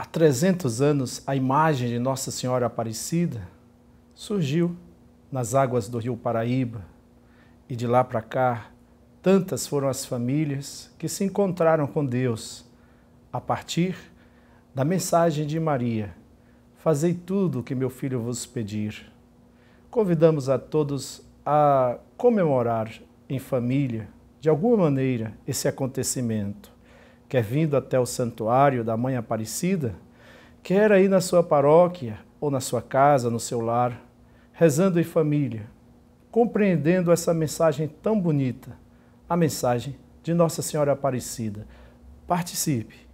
há 300 anos, a imagem de Nossa Senhora Aparecida surgiu nas águas do rio Paraíba. E de lá para cá, tantas foram as famílias que se encontraram com Deus a partir da mensagem de Maria: Fazei tudo o que meu filho vos pedir. Convidamos a todos a comemorar em família, de alguma maneira, esse acontecimento quer é vindo até o santuário da Mãe Aparecida, quer aí na sua paróquia ou na sua casa, no seu lar, rezando em família, compreendendo essa mensagem tão bonita, a mensagem de Nossa Senhora Aparecida. Participe!